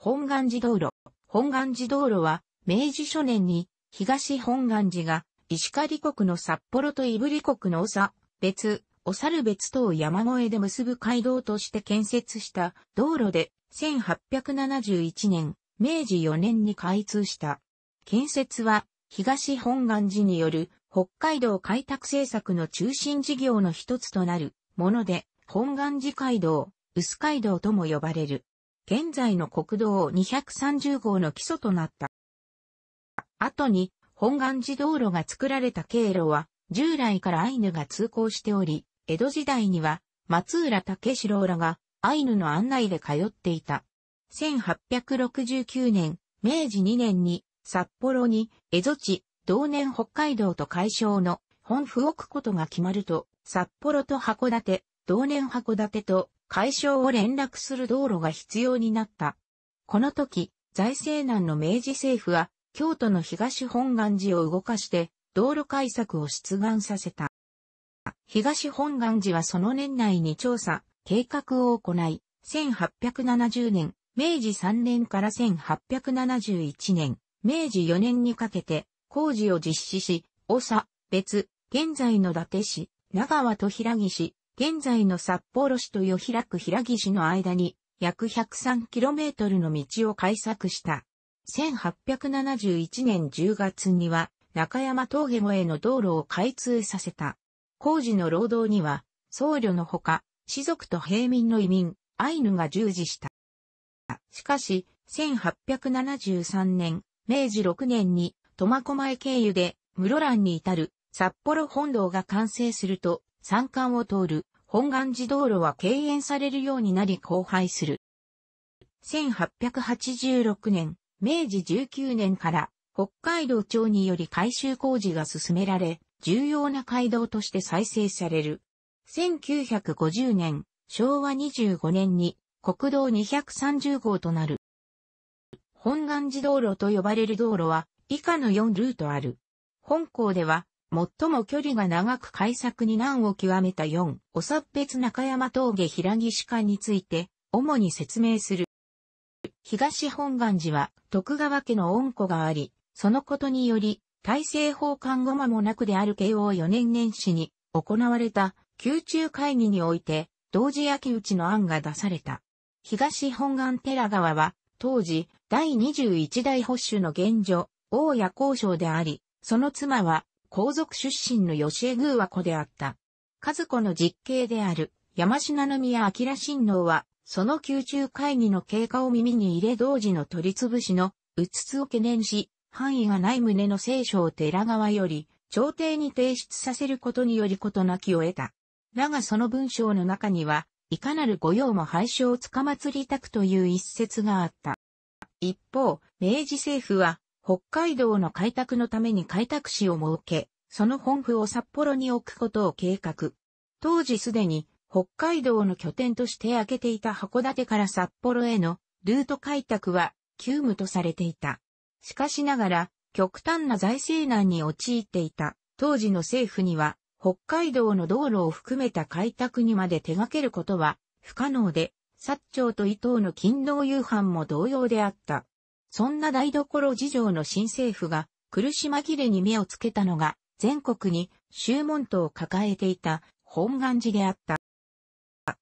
本願寺道路。本願寺道路は、明治初年に、東本願寺が、石狩国の札幌と胆振国の長、別、お猿別等山越えで結ぶ街道として建設した道路で、1871年、明治4年に開通した。建設は、東本願寺による、北海道開拓政策の中心事業の一つとなる、もので、本願寺街道、薄街道とも呼ばれる。現在の国道230号の基礎となった。後に、本願寺道路が作られた経路は、従来からアイヌが通行しており、江戸時代には、松浦武志郎らが、アイヌの案内で通っていた。1869年、明治2年に、札幌に、江戸地、同年北海道と解消の、本府置くことが決まると、札幌と函館、同年函館と解消を連絡する道路が必要になった。この時、財政難の明治政府は、京都の東本願寺を動かして、道路改作を出願させた。東本願寺はその年内に調査、計画を行い、1870年、明治3年から1871年、明治4年にかけて工事を実施し、大佐、別、現在の伊達市、長和と平木市、現在の札幌市と与平区平木市の間に約 103km の道を開削した。1871年10月には中山峠越えの道路を開通させた。工事の労働には僧侶のほか、士族と平民の移民、アイヌが従事した。しかし、1873年、明治6年に苫小牧経由で室蘭に至る札幌本堂が完成すると、山間を通る本願寺道路は敬遠されるようになり荒廃する。1886年、明治19年から北海道庁により改修工事が進められ、重要な街道として再生される。1950年、昭和25年に国道230号となる。本願寺道路と呼ばれる道路は以下の4ルートある。本校では最も距離が長く開作に難を極めた4、お札別中山峠平岸館について、主に説明する。東本願寺は徳川家の恩子があり、そのことにより、大政奉還後間もなくである慶応4年年始に行われた宮中会議において、同時焼き討ちの案が出された。東本願寺川は、当時、第21代保守の現状、大谷交渉であり、その妻は、皇族出身の吉江宮和子であった。和子の実刑である山品宮明親王は、その宮中会議の経過を耳に入れ同時の取り潰しのうつつを懸念し、範囲がない旨の聖書を寺側より、朝廷に提出させることにより事なきを得た。だがその文章の中には、いかなる御用も廃止をつかまつりたくという一節があった。一方、明治政府は、北海道の開拓のために開拓市を設け、その本府を札幌に置くことを計画。当時すでに北海道の拠点として開けていた函館から札幌へのルート開拓は急務とされていた。しかしながら極端な財政難に陥っていた当時の政府には北海道の道路を含めた開拓にまで手掛けることは不可能で、薩長と伊藤の勤労夕飯も同様であった。そんな台所事情の新政府が苦し紛れに目をつけたのが全国に宗門徒を抱えていた本願寺であった。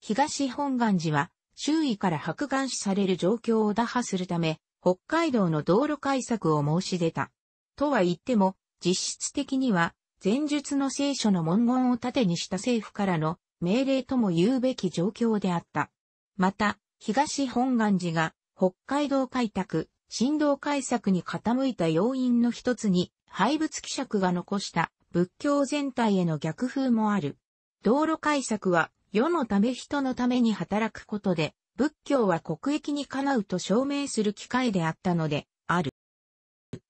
東本願寺は周囲から白眼視される状況を打破するため北海道の道路改作を申し出た。とは言っても実質的には前述の聖書の文言を盾にした政府からの命令とも言うべき状況であった。また、東本願寺が北海道開拓、振動解釈に傾いた要因の一つに、廃仏希釈が残した仏教全体への逆風もある。道路解釈は、世のため人のために働くことで、仏教は国益にかなうと証明する機会であったので、ある。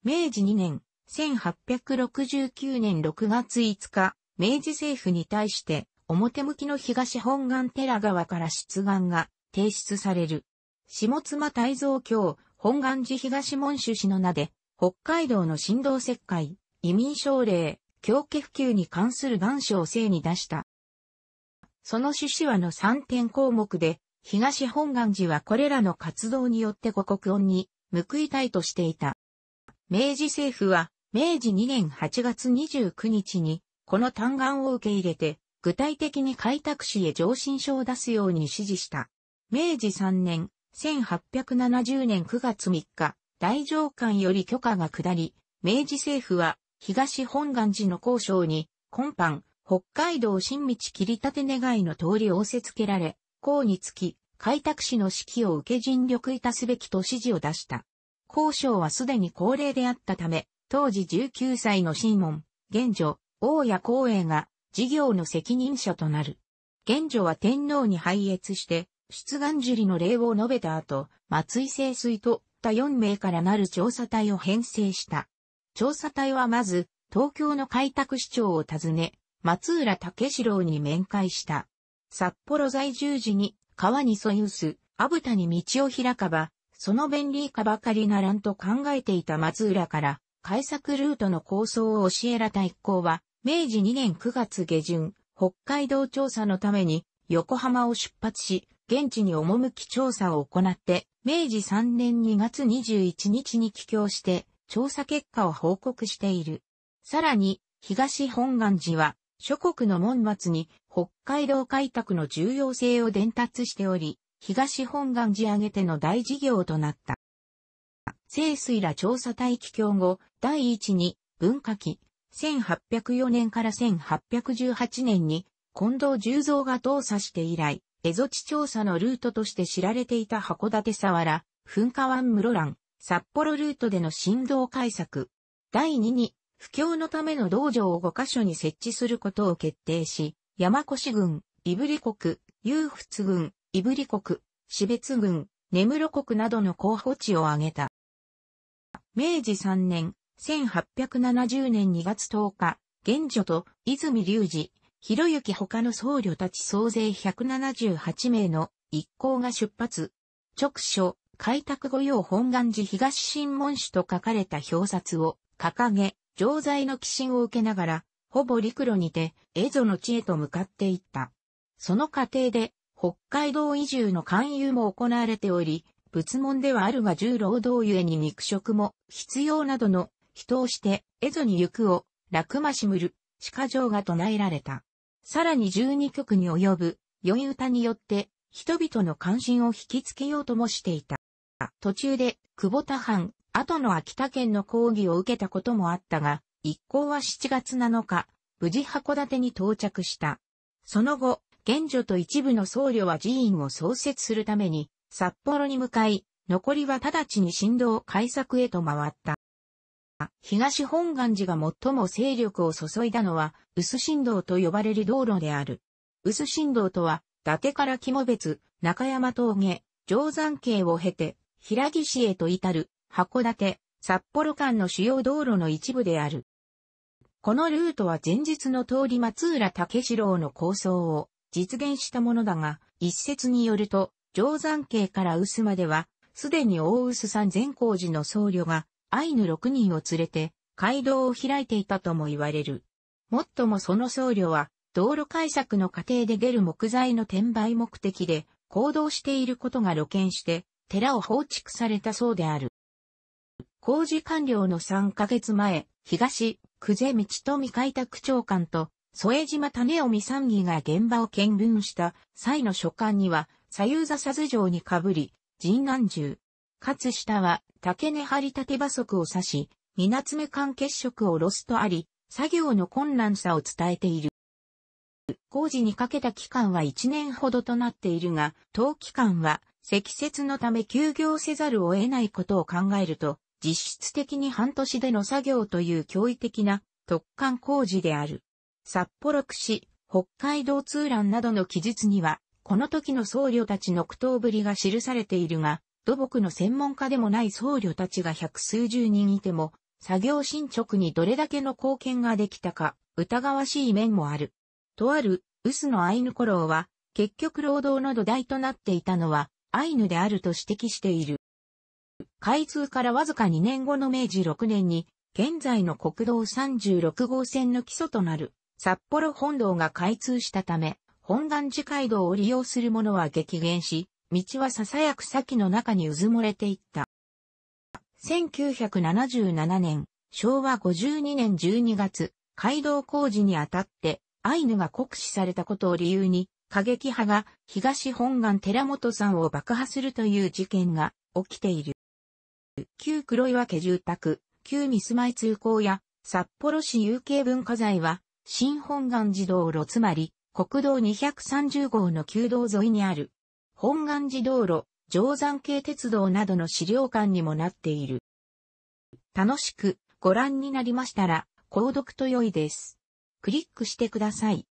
明治2年、1869年6月5日、明治政府に対して、表向きの東本願寺川から出願が提出される。下妻大蔵教、本願寺東門主氏の名で、北海道の振動石灰、移民奨励、狂気普及に関する願書を正に出した。その趣旨はの3点項目で、東本願寺はこれらの活動によって五国音に報いたいとしていた。明治政府は、明治2年8月29日に、この嘆願を受け入れて、具体的に開拓市へ上申書を出すように指示した。明治3年、1870年9月3日、大上官より許可が下り、明治政府は東本願寺の交渉に、今般、北海道新道切り立て願いの通り仰せつけられ、公につき、開拓士の指揮を受け尽力いたすべきと指示を出した。交渉はすでに高齢であったため、当時19歳の新門、現女、大谷光栄が事業の責任者となる。現女は天皇に拝謁して、出願樹里の例を述べた後、松井清水と他4名からなる調査隊を編成した。調査隊はまず、東京の開拓市長を訪ね、松浦武四郎に面会した。札幌在住時に、川にそい薄、あぶたに道を開かば、その便利かばかりならんと考えていた松浦から、開削ルートの構想を教えらた一行は、明治2年9月下旬、北海道調査のために、横浜を出発し、現地に赴き調査を行って、明治3年2月21日に帰郷して、調査結果を報告している。さらに、東本願寺は、諸国の門末に北海道開拓の重要性を伝達しており、東本願寺上げての大事業となった。清水ら調査隊帰郷後、第一に文化期、1804年から1818年に近藤十三が動作して以来、江戸地調査のルートとして知られていた函館佐原、噴火湾室蘭、札幌ルートでの振動対策。第2に、不況のための道場を5カ所に設置することを決定し、山越郡、胆振国、勇仏郡、胆振国、死別郡、根室国などの候補地を挙げた。明治3年、1870年2月10日、現女と泉隆二、ひろゆき他の僧侶たち総勢178名の一行が出発。直書、開拓御用本願寺東新門主と書かれた表札を掲げ、常在の寄進を受けながら、ほぼ陸路にて、蝦夷の地へと向かっていった。その過程で、北海道移住の勧誘も行われており、仏門ではあるが重労働ゆえに肉食も必要などの人をして、蝦夷に行くを、楽ましむる、鹿城が唱えられた。さらに12曲に及ぶ、酔い歌によって、人々の関心を引きつけようともしていた。途中で、久保田藩、後の秋田県の抗議を受けたこともあったが、一行は7月7日、無事函館に到着した。その後、現女と一部の僧侶は寺院を創設するために、札幌に向かい、残りは直ちに神道改作へと回った。東本願寺が最も勢力を注いだのは、薄振動と呼ばれる道路である。薄振動とは、伊達から肝別、中山峠、定山系を経て、平岸へと至る、函館、札幌間の主要道路の一部である。このルートは前日の通り松浦武四郎の構想を実現したものだが、一説によると、定山系から臼までは、すでに大臼山善光寺の僧侶がアイヌ6人を連れて街道を開いていたとも言われる。もっともその僧侶は、道路開削の過程で出る木材の転売目的で行動していることが露見して、寺を放築されたそうである。工事完了の3ヶ月前、東、久世道富開拓長官と、添島種臣参議が現場を見分した際の書簡には、左右座殺ず城にかぶり、神南銃、勝下は竹根張り立て馬足を指し、水め間結色をロスとあり、作業の困難さを伝えている。工事にかけた期間は1年ほどとなっているが、当期間は積雪のため休業せざるを得ないことを考えると、実質的に半年での作業という驚異的な突貫工事である。札幌市、北海道通覧などの記述には、この時の僧侶たちの苦闘ぶりが記されているが、土木の専門家でもない僧侶たちが百数十人いても、作業進捗にどれだけの貢献ができたか、疑わしい面もある。とある、臼のアイヌコローは、結局労働の土台となっていたのは、アイヌであると指摘している。開通からわずか2年後の明治6年に、現在の国道36号線の基礎となる、札幌本堂が開通したため、本願寺街道を利用する者は激減し、道はささやく先の中にうずもれていった。1977年、昭和52年12月、街道工事にあたって、アイヌが酷使されたことを理由に、過激派が東本願寺本さんを爆破するという事件が起きている。旧黒岩家住宅、旧ミスマイ通行や札幌市有形文化財は、新本願寺道路つまり、国道230号の旧道沿いにある本願寺道路、定山系鉄道などの資料館にもなっている。楽しくご覧になりましたら、購読と良いです。クリックしてください。